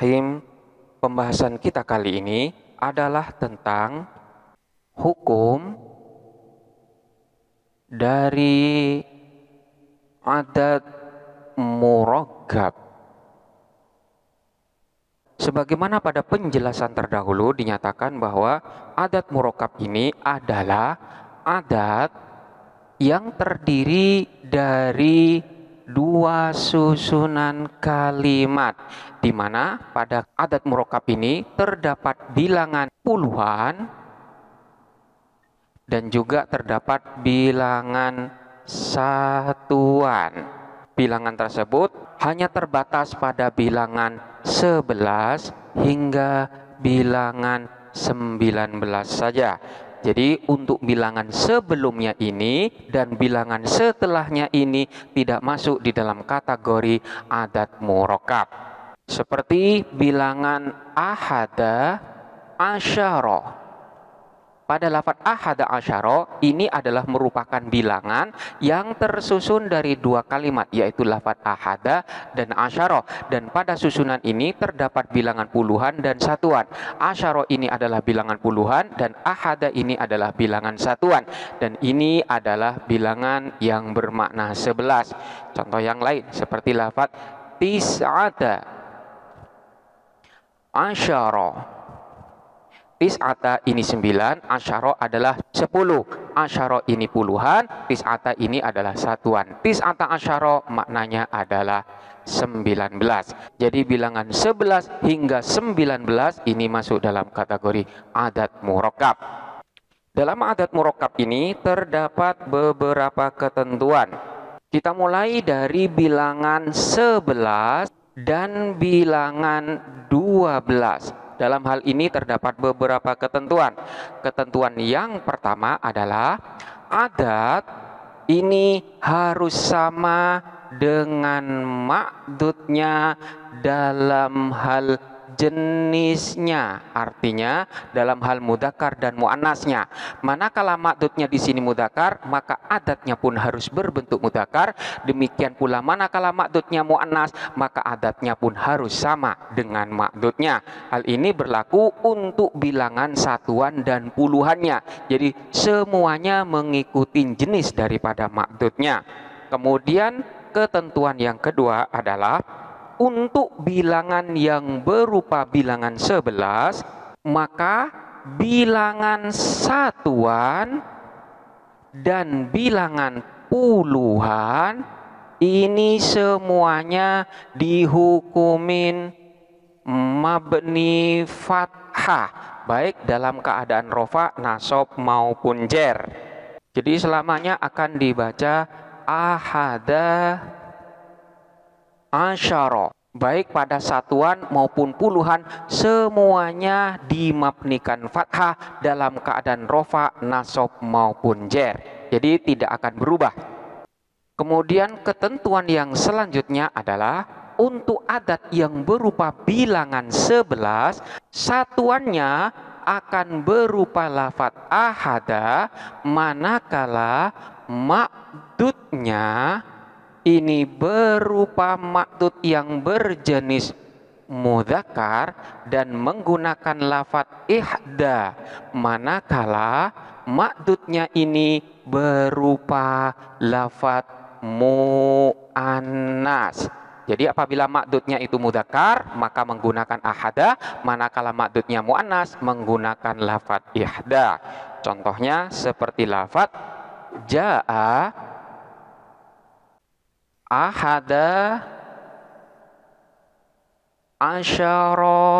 Bismillahirrahmanirrahim. Pembahasan kita kali ini adalah tentang hukum dari adat murogab. Sebagaimana pada penjelasan terdahulu dinyatakan bahwa adat murokab ini adalah adat yang terdiri dari dua susunan kalimat di mana pada adat murokab ini terdapat bilangan puluhan dan juga terdapat bilangan satuan. Bilangan tersebut hanya terbatas pada bilangan 11 hingga bilangan 19 saja jadi untuk bilangan sebelumnya ini dan bilangan setelahnya ini tidak masuk di dalam kategori adat murokab. Seperti bilangan ahada asharoh. Pada lafat ahada asyara ini adalah merupakan bilangan yang tersusun dari dua kalimat yaitu lafat ahada dan asyara dan pada susunan ini terdapat bilangan puluhan dan satuan. Asyara ini adalah bilangan puluhan dan ahada ini adalah bilangan satuan dan ini adalah bilangan yang bermakna sebelas. Contoh yang lain seperti lafat tisada asyara Tis'ata ini sembilan, asyara adalah sepuluh. Asyara ini puluhan, tis'ata ini adalah satuan. Tis'ata asyara maknanya adalah sembilan belas. Jadi bilangan sebelas hingga sembilan belas ini masuk dalam kategori adat murokab. Dalam adat murokab ini terdapat beberapa ketentuan. Kita mulai dari bilangan sebelas dan bilangan dua belas dalam hal ini terdapat beberapa ketentuan. Ketentuan yang pertama adalah adat ini harus sama dengan makdudnya dalam hal jenisnya artinya dalam hal mudakar dan muannasnya manakala maktudnya di sini mudakar maka adatnya pun harus berbentuk mudakar demikian pula manakala maktudnya muannas maka adatnya pun harus sama dengan maktudnya hal ini berlaku untuk bilangan satuan dan puluhannya jadi semuanya mengikuti jenis daripada maktudnya kemudian ketentuan yang kedua adalah untuk bilangan yang berupa bilangan 11 maka bilangan satuan dan bilangan puluhan ini semuanya dihukumin mabni fathah baik dalam keadaan rofa nasob maupun jer jadi selamanya akan dibaca ahada asyara baik pada satuan maupun puluhan semuanya dimabnikan fathah dalam keadaan rofa nasob maupun jer jadi tidak akan berubah kemudian ketentuan yang selanjutnya adalah untuk adat yang berupa bilangan sebelas satuannya akan berupa lafat ahada manakala makdudnya ini berupa maktut yang berjenis mudakar dan menggunakan lafat ihda manakala makdutnya ini berupa lafat mu'anas. jadi apabila makdutnya itu mudakar maka menggunakan ahada manakala makdutnya mu'anas menggunakan lafat ihda contohnya seperti lafat ja'a ahada asyara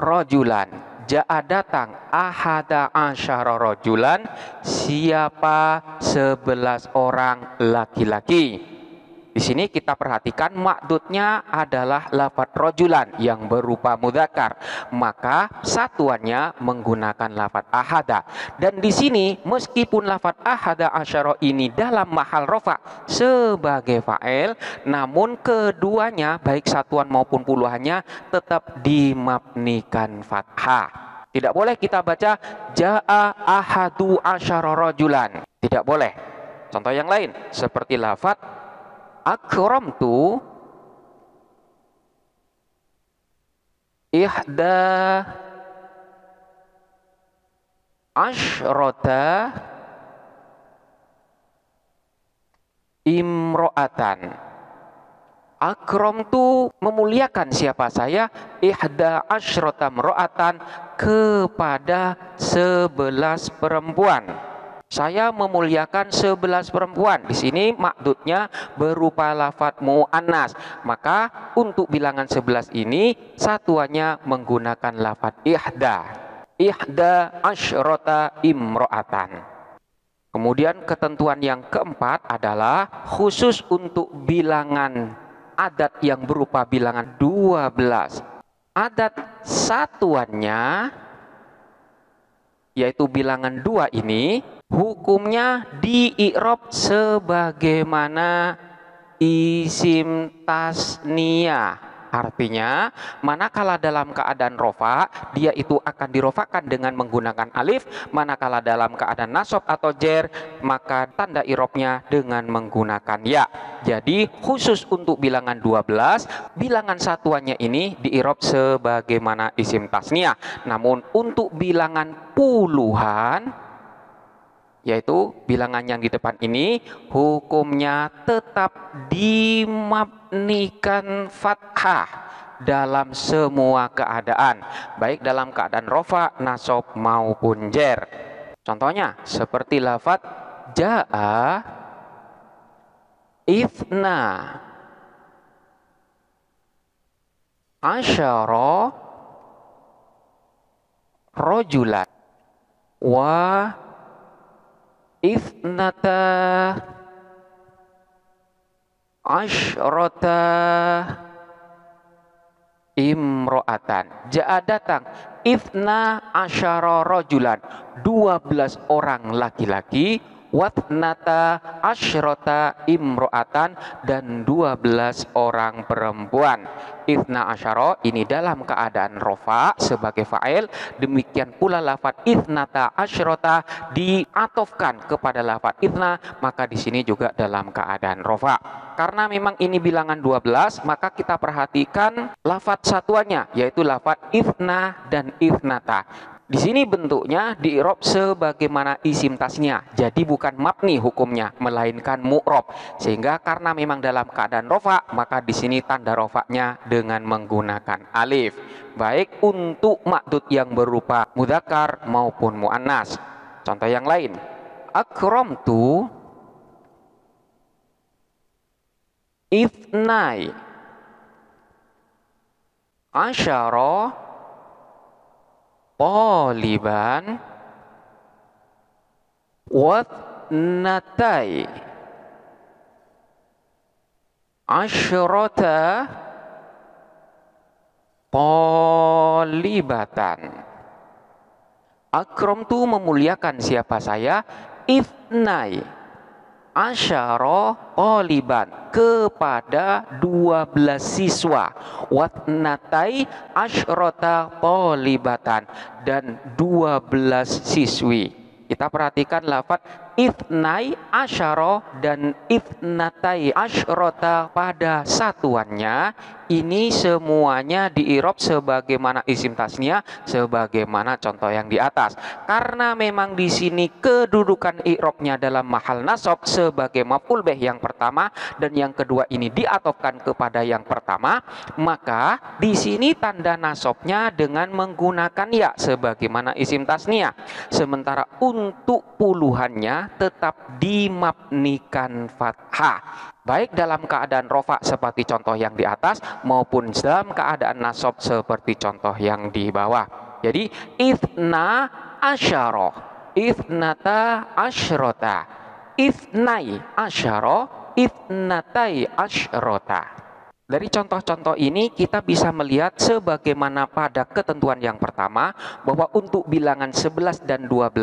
rojulan Ja'a datang ahada asyara rojulan siapa sebelas orang laki-laki di sini kita perhatikan makdudnya adalah lafat rojulan yang berupa mudakar. Maka satuannya menggunakan lafat ahada. Dan di sini meskipun lafat ahada asyara ini dalam mahal rofa sebagai fael, Namun keduanya baik satuan maupun puluhannya tetap dimabnikan fathah. Tidak boleh kita baca ja'a ahadu asyara rojulan. Tidak boleh. Contoh yang lain seperti lafat akramtu ihda asyrota imro'atan akrom tu memuliakan siapa saya ihda asyrota imro'atan kepada sebelas perempuan saya memuliakan sebelas perempuan. Di sini makdutnya berupa lafadz mu'annas. Maka untuk bilangan sebelas ini satuannya menggunakan lafadz ihda. Ihda ashrota imro'atan. Kemudian ketentuan yang keempat adalah khusus untuk bilangan adat yang berupa bilangan dua belas Adat satuannya yaitu bilangan dua ini hukumnya di i'rob sebagaimana isim tasnia artinya manakala dalam keadaan rofa dia itu akan dirofakan dengan menggunakan alif manakala dalam keadaan nasob atau jer maka tanda irobnya dengan menggunakan ya jadi khusus untuk bilangan 12 bilangan satuannya ini di irob sebagaimana isim tasnia. namun untuk bilangan puluhan yaitu bilangan yang di depan ini hukumnya tetap dimabnikan fathah dalam semua keadaan baik dalam keadaan rofa, nasob maupun jer contohnya seperti lafat ja'a ifna asyara rojulat wa Ithnata Ashrota imro'atan. Ja'a datang Ithna asyara rojulan. 12 orang laki-laki watnata ashrota imro'atan dan 12 orang perempuan Ithna asyara ini dalam keadaan rofa sebagai fa'il demikian pula lafat ithnata asyrota diatofkan kepada lafat ithna maka di sini juga dalam keadaan rofa karena memang ini bilangan 12 maka kita perhatikan lafat satuannya yaitu lafat ithna dan ithnata di sini bentuknya diirob sebagaimana isim tasnya. Jadi bukan mabni hukumnya, melainkan mu'rob. Sehingga karena memang dalam keadaan rofa, maka di sini tanda rofaknya dengan menggunakan alif. Baik untuk makdud yang berupa mudakar maupun muanas. Contoh yang lain. Akrom tu itnai asyara Poliban Watnatai Ashrota Polibatan Akrom tu memuliakan siapa saya Ifnai asyara Oliban kepada 12 siswa watnatai asyrota polibatan dan 12 siswi kita perhatikan lafat itnai asyara dan itnatai asyrota pada satuannya ini semuanya diirob sebagaimana isim tasnya sebagaimana contoh yang di atas karena memang di sini kedudukan irobnya dalam mahal nasok sebagai maf'ul beh yang pertama dan yang kedua ini diatopkan kepada yang pertama maka di sini tanda nasoknya dengan menggunakan ya sebagaimana isim tasnya sementara untuk puluhannya tetap dimapnikan fathah baik dalam keadaan rofa seperti contoh yang di atas maupun dalam keadaan nasob seperti contoh yang di bawah jadi ifna asyara ifnata asyrota ifnai asyara ifnatai asyrota dari contoh-contoh ini kita bisa melihat sebagaimana pada ketentuan yang pertama bahwa untuk bilangan 11 dan 12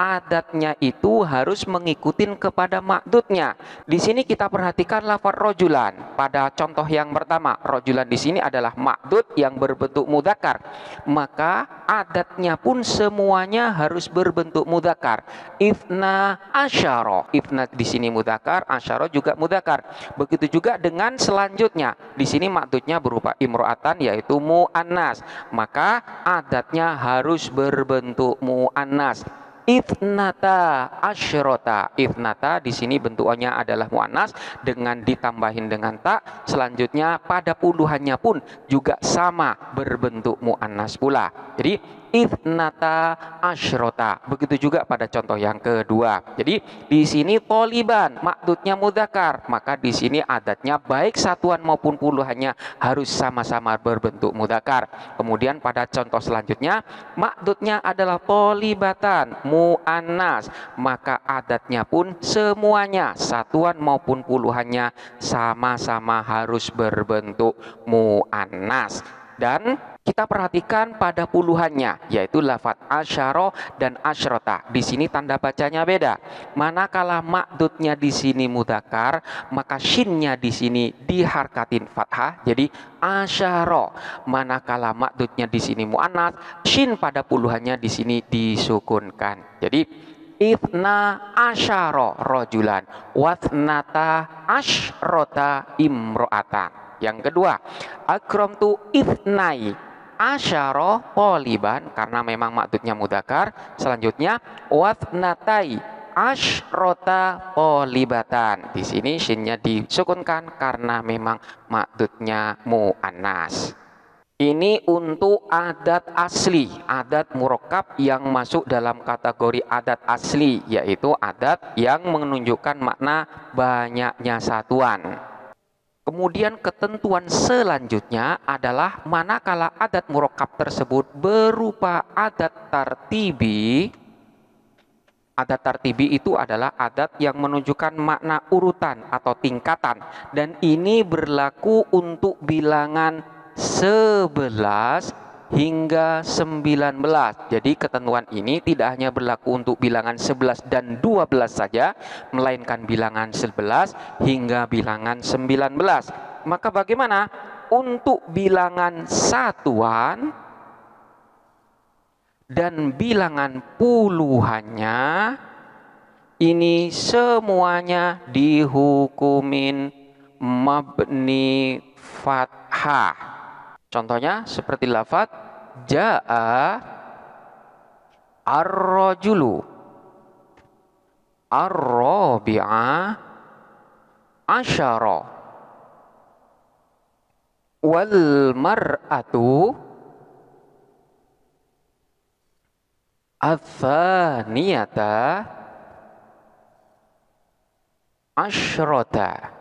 adatnya itu harus mengikuti kepada makdudnya. Di sini kita perhatikan lafaz rojulan. Pada contoh yang pertama, rojulan di sini adalah makdut yang berbentuk mudakar. Maka adatnya pun semuanya harus berbentuk mudakar. Ifna asyara. Ifna di sini mudakar, asyara juga mudakar. Begitu juga dengan selanjutnya di sini maksudnya berupa imro'atan yaitu mu'annas. Maka adatnya harus berbentuk mu'annas. Ithnata asyrota. Ithnata di sini bentuknya adalah mu'anas dengan ditambahin dengan tak. Selanjutnya pada puluhannya pun juga sama berbentuk mu'anas pula. Jadi Ithnata ashrota. Begitu juga pada contoh yang kedua. Jadi di sini toliban, maksudnya mudakar. Maka di sini adatnya baik satuan maupun puluhannya harus sama-sama berbentuk mudakar. Kemudian pada contoh selanjutnya, maksudnya adalah polibatan mu'anas. Maka adatnya pun semuanya satuan maupun puluhannya sama-sama harus berbentuk mu'anas. Dan kita perhatikan pada puluhannya yaitu lafat asyaro dan asyrota. Di sini tanda bacanya beda. Manakala makdudnya di sini mudakar, maka shinnya di sini diharkatin fathah jadi asyaro. Manakala makdudnya di sini muannats, shin pada puluhannya di sini disukunkan. Jadi Ifna asyaro rojulan Wathnata asyrota imroata. yang kedua, akrom tu ifnai asyara poliban karena memang maksudnya mudakar selanjutnya watnatai asyrota polibatan di sini sinnya disukunkan karena memang maksudnya mu'anas ini untuk adat asli, adat murokab yang masuk dalam kategori adat asli, yaitu adat yang menunjukkan makna banyaknya satuan. Kemudian ketentuan selanjutnya adalah manakala adat murokab tersebut berupa adat tartibi. Adat tartibi itu adalah adat yang menunjukkan makna urutan atau tingkatan. Dan ini berlaku untuk bilangan 11, hingga 19. Jadi ketentuan ini tidak hanya berlaku untuk bilangan 11 dan 12 saja, melainkan bilangan 11 hingga bilangan 19. Maka bagaimana untuk bilangan satuan dan bilangan puluhannya ini semuanya dihukumin mabni fathah Contohnya seperti lafat jaa ar-rajulu ar-rabi'a asyara wal mar'atu athaniyata asyrata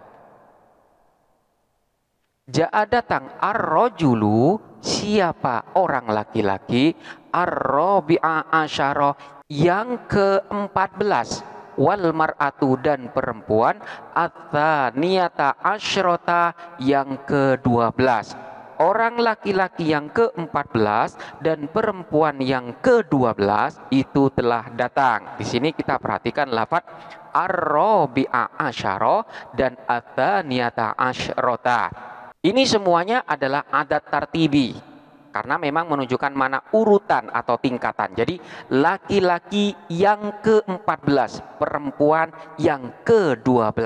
Ja'a datang ar-rajulu siapa orang laki-laki ar-rabi'a asyara yang ke-14 wal mar'atu dan perempuan at-thaniyata asyrata yang ke-12 orang laki-laki yang ke-14 dan perempuan yang ke-12 itu telah datang. Di sini kita perhatikan lafaz ar-rabi'a asyara dan at-thaniyata asyrata. Ini semuanya adalah adat tartibi karena memang menunjukkan mana urutan atau tingkatan. Jadi laki-laki yang ke-14, perempuan yang ke-12.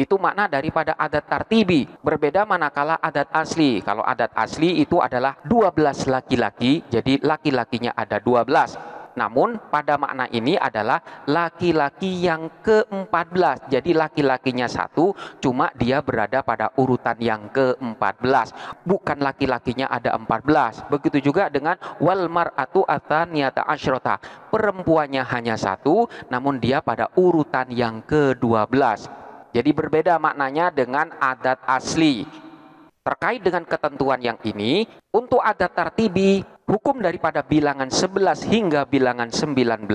Itu makna daripada adat tartibi. Berbeda manakala adat asli. Kalau adat asli itu adalah 12 laki-laki, jadi laki-lakinya ada 12 namun pada makna ini adalah laki-laki yang ke-14. Jadi laki-lakinya satu, cuma dia berada pada urutan yang ke-14. Bukan laki-lakinya ada 14. Begitu juga dengan wal mar'atu ataniyata asyrota. Perempuannya hanya satu, namun dia pada urutan yang ke-12. Jadi berbeda maknanya dengan adat asli. Terkait dengan ketentuan yang ini, untuk adat tertibi Hukum daripada bilangan 11 hingga bilangan 19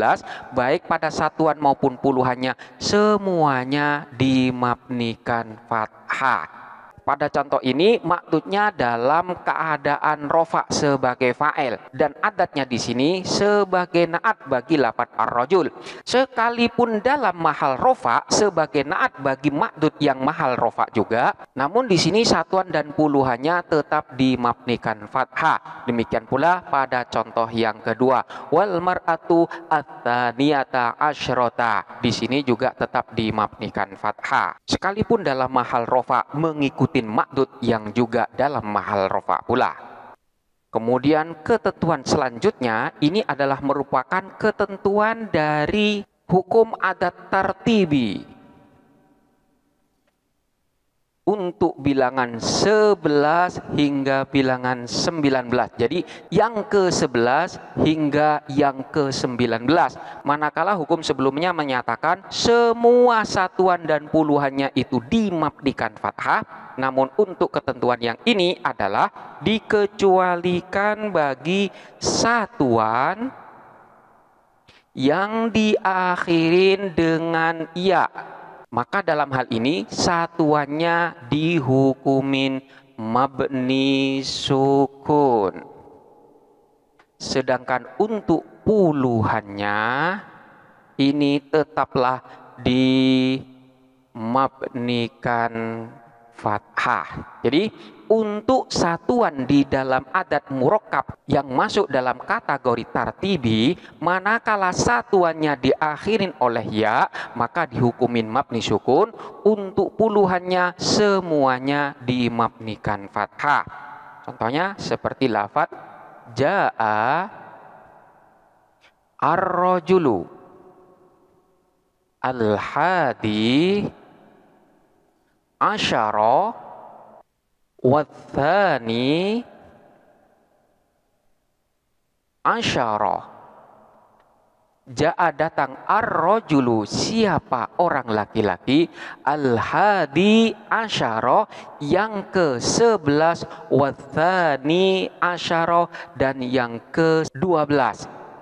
baik pada satuan maupun puluhannya semuanya dimabnikan fathah. Pada contoh ini maksudnya dalam keadaan rofa sebagai fa'il dan adatnya di sini sebagai naat bagi lapat ar-rajul. Sekalipun dalam mahal rofa sebagai naat bagi makdud yang mahal rofa juga, namun di sini satuan dan puluhannya tetap dimapnikan fathah. Demikian pula pada contoh yang kedua, wal mar'atu at-taniyata asyrota. Di sini juga tetap dimapnikan fathah. Sekalipun dalam mahal rofa mengikuti bin Ma'dud yang juga dalam mahal rofa pula. Kemudian ketentuan selanjutnya ini adalah merupakan ketentuan dari hukum adat tertibi untuk bilangan 11 hingga bilangan 19. Jadi yang ke-11 hingga yang ke-19. Manakala hukum sebelumnya menyatakan semua satuan dan puluhannya itu dimabdikan fathah, namun untuk ketentuan yang ini adalah dikecualikan bagi satuan yang diakhirin dengan ia. Ya. Maka dalam hal ini satuannya dihukumin mabni sukun. Sedangkan untuk puluhannya ini tetaplah dimabnikan fathah. Jadi untuk satuan di dalam adat murokab yang masuk dalam kategori tartibi, manakala satuannya diakhirin oleh ya, maka dihukumin mabni sukun, untuk puluhannya semuanya dimabnikan fathah. Contohnya seperti lafat ja'a arrojulu al-hadi asyara wathani asyara Ja'a datang ar-rajulu siapa orang laki-laki al-hadi asyara yang ke-11 wathani asyara dan yang ke-12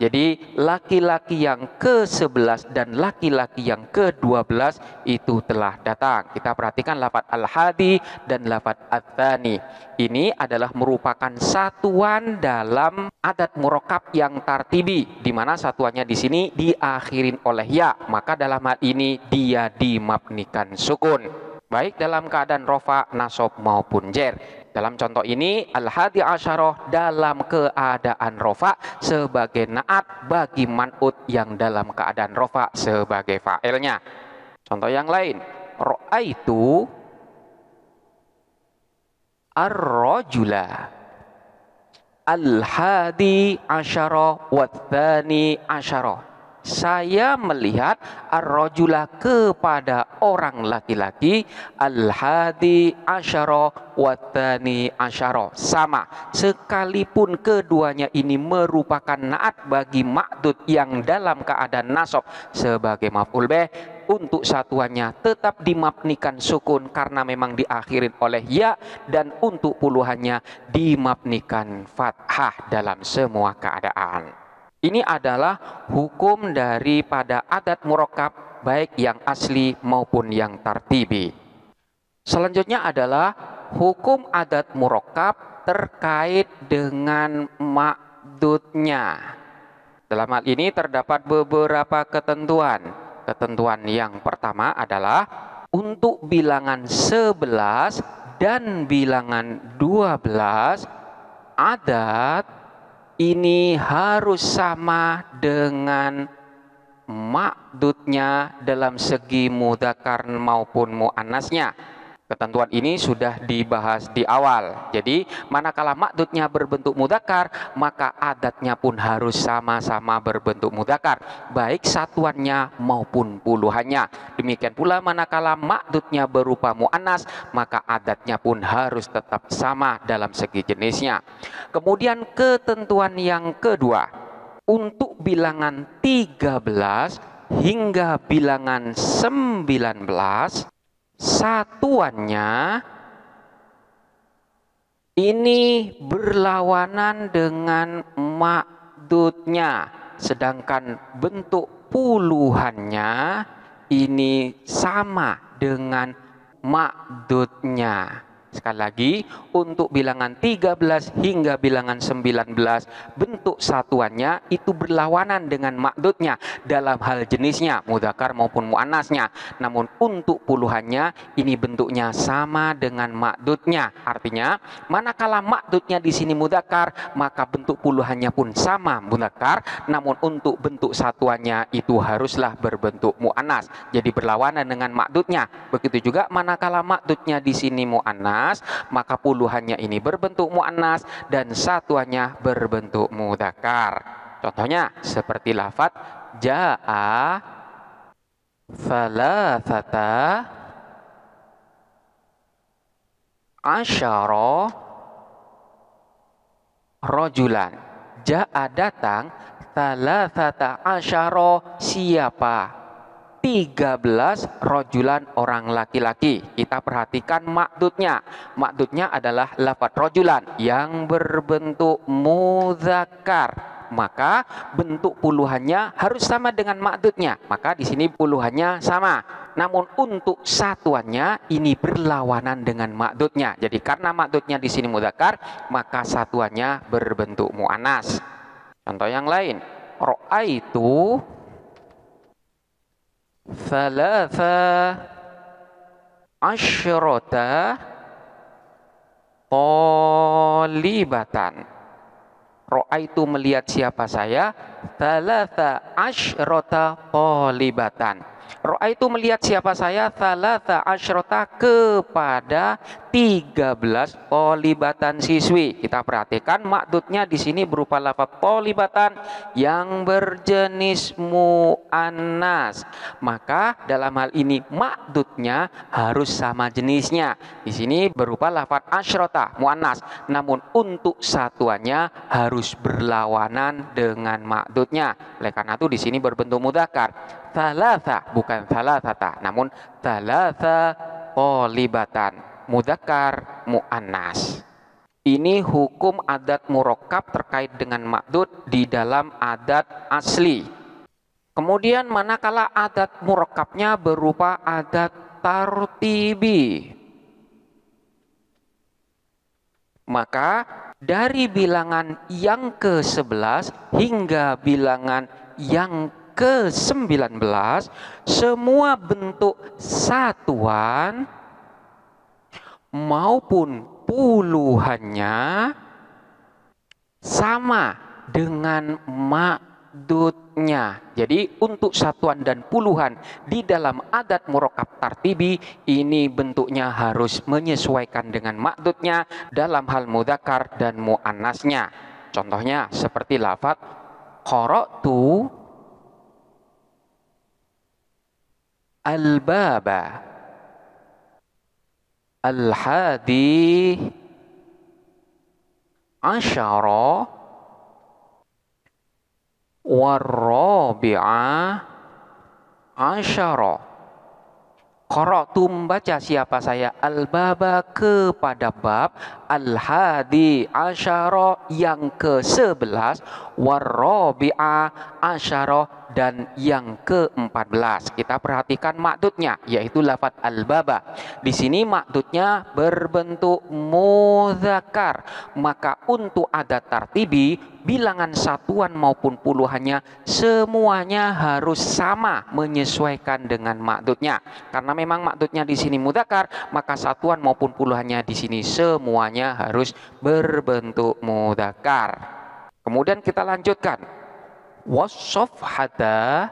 jadi laki-laki yang ke-11 dan laki-laki yang ke-12 itu telah datang. Kita perhatikan lafat al-hadi dan lafat adzani. Ini adalah merupakan satuan dalam adat murokab yang tartibi di mana satuannya di sini diakhirin oleh ya. Maka dalam hal ini dia dimabnikan sukun baik dalam keadaan rofa, nasob maupun jer. Dalam contoh ini, Al-Hadi Asharoh dalam keadaan rofa sebagai naat bagi manut yang dalam keadaan rofa sebagai fa'ilnya. Contoh yang lain, Ro'aitu Ar-Rajula Al-Hadi Asharoh Wathani Asharoh saya melihat ar kepada orang laki-laki al-hadi asyara watani asyara sama sekalipun keduanya ini merupakan naat bagi makdud yang dalam keadaan nasab sebagai maf'ul be untuk satuannya tetap dimapnikan sukun karena memang diakhirin oleh ya dan untuk puluhannya dimapnikan fathah dalam semua keadaan ini adalah hukum daripada adat murokab baik yang asli maupun yang tartibi. Selanjutnya adalah hukum adat murokab terkait dengan makdudnya. Dalam hal ini terdapat beberapa ketentuan. Ketentuan yang pertama adalah untuk bilangan 11 dan bilangan 12 adat ini harus sama dengan makdudnya dalam segi mudakar maupun mu'anasnya. Ketentuan ini sudah dibahas di awal. Jadi, manakala makdudnya berbentuk mudakar, maka adatnya pun harus sama-sama berbentuk mudakar, baik satuannya maupun puluhannya. Demikian pula manakala makdudnya berupa mu'anas, maka adatnya pun harus tetap sama dalam segi jenisnya. Kemudian ketentuan yang kedua, untuk bilangan 13 hingga bilangan 19 satuannya ini berlawanan dengan makdudnya sedangkan bentuk puluhannya ini sama dengan makdudnya Sekali lagi, untuk bilangan 13 hingga bilangan 19, bentuk satuannya itu berlawanan dengan makdudnya dalam hal jenisnya, mudakar maupun mu'anasnya. Namun untuk puluhannya, ini bentuknya sama dengan makdudnya. Artinya, manakala makdudnya di sini mudakar, maka bentuk puluhannya pun sama mudakar, namun untuk bentuk satuannya itu haruslah berbentuk mu'anas. Jadi berlawanan dengan makdudnya. Begitu juga manakala makdudnya di sini mu'anas, muannas, maka puluhannya ini berbentuk muannas dan satuannya berbentuk mudakar Contohnya seperti lafat jaa thalathata asyara rojulan. Ja'a datang thalathata asyara siapa? 13 rojulan orang laki-laki. Kita perhatikan makdudnya. Makdudnya adalah lafat rojulan yang berbentuk muzakar maka bentuk puluhannya harus sama dengan makdudnya. Maka di sini puluhannya sama. Namun untuk satuannya ini berlawanan dengan makdudnya. Jadi karena makdudnya di sini muzakar, maka satuannya berbentuk mu'anas. Contoh yang lain, ro'a itu thalatha asyrota tolibatan Ro'aitu melihat siapa saya Thalatha ashrota tolibatan Ro'a itu melihat siapa saya thalatha asyrota kepada 13 polibatan siswi. Kita perhatikan makdudnya di sini berupa lafaz polibatan yang berjenis mu'anas. Maka dalam hal ini makdudnya harus sama jenisnya. Di sini berupa lafaz asyrota mu'anas. Namun untuk satuannya harus berlawanan dengan makdudnya. Oleh karena itu di sini berbentuk mudakar thalatha bukan thalathata namun thalatha polibatan mudakar mu'annas ini hukum adat murokab terkait dengan makdud di dalam adat asli kemudian manakala adat murokabnya berupa adat tartibi maka dari bilangan yang ke-11 hingga bilangan yang ke-19 semua bentuk satuan maupun puluhannya sama dengan makdudnya. Jadi untuk satuan dan puluhan di dalam adat murokab tartibi ini bentuknya harus menyesuaikan dengan makdudnya dalam hal mudakar dan mu'anasnya Contohnya seperti lafat korotu al-baba al-hadi asyara warrabi'a asyara Qara'tu membaca siapa saya al-baba kepada bab al-hadi asyara yang ke-11 warobi'a asyara dan yang ke-14. Kita perhatikan maktudnya yaitu lafat al-baba. Di sini maksudnya berbentuk muzakar. Maka untuk ada tartibi bilangan satuan maupun puluhannya semuanya harus sama menyesuaikan dengan maksudnya. Karena memang maksudnya di sini muzakar, maka satuan maupun puluhannya di sini semuanya harus berbentuk muzakkar. Kemudian kita lanjutkan. Wasof hada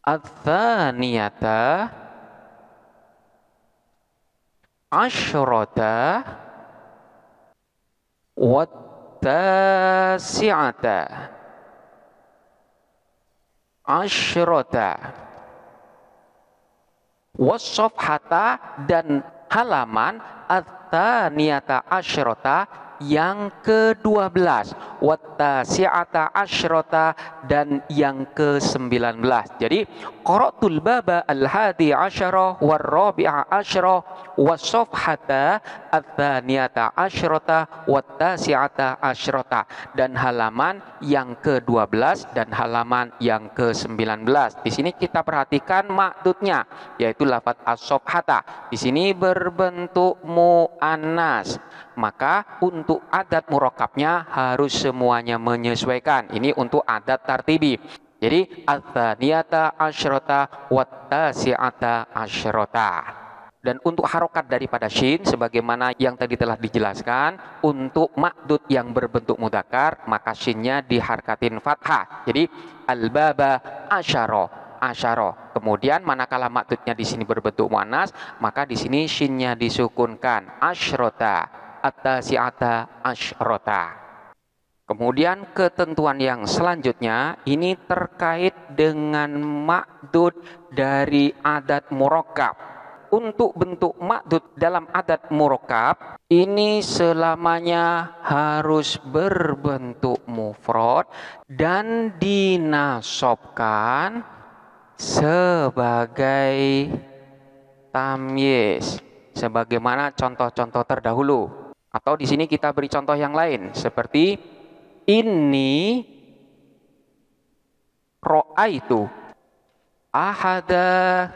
Athaniyata Ashrota Wattasi'ata Ashrota hata dan halaman at-taniyata asyrota yang ke-12 si'ata asyrata dan yang ke-19 jadi qara'tul baba al-hadi asyara war-rabi'a asyara was-safhata ats-tsaniyata asyrata si'ata asyrata dan halaman yang ke-12 dan halaman yang ke-19 di sini kita perhatikan maksudnya yaitu lafat as-safhata di sini berbentuk muannas maka untuk adat murokabnya harus semuanya menyesuaikan. Ini untuk adat tartibi. Jadi at-thaniyata asyrota wat-tasi'ata asyrota. Dan untuk harokat daripada shin sebagaimana yang tadi telah dijelaskan, untuk makdud yang berbentuk mudakar maka shinnya diharkatin fathah. Jadi al-baba asyaro asyaro. Kemudian manakala makdudnya di sini berbentuk muanas, maka di sini shinnya disukunkan asyrota at-tasi'ata asyrota. Kemudian ketentuan yang selanjutnya ini terkait dengan makdud dari adat murokab. Untuk bentuk makdud dalam adat murokab ini selamanya harus berbentuk mufrad dan dinasobkan sebagai tamyiz sebagaimana contoh-contoh terdahulu. Atau di sini kita beri contoh yang lain seperti ini roa itu ahada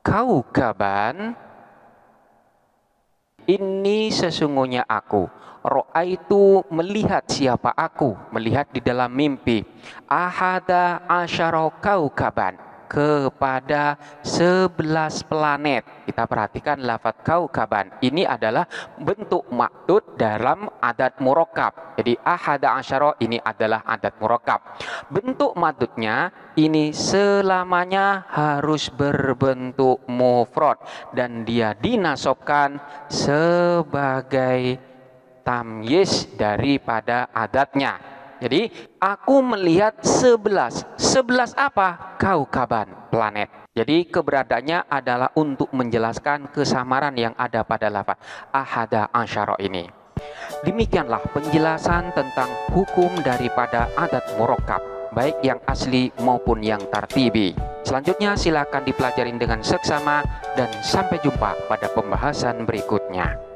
kau kaban ini sesungguhnya aku ro'a itu melihat siapa aku melihat di dalam mimpi ahada kau kaban kepada sebelas planet. Kita perhatikan lafat kaban Ini adalah bentuk makdud dalam adat murokab. Jadi ahada asyara ini adalah adat murokab. Bentuk makdudnya ini selamanya harus berbentuk mufrad dan dia dinasobkan sebagai tamyiz daripada adatnya jadi aku melihat sebelas. Sebelas apa? kau kaban planet. Jadi keberadaannya adalah untuk menjelaskan kesamaran yang ada pada lafaz ahada asyara ini. Demikianlah penjelasan tentang hukum daripada adat murokab, baik yang asli maupun yang tartibi. Selanjutnya silakan dipelajarin dengan seksama dan sampai jumpa pada pembahasan berikutnya.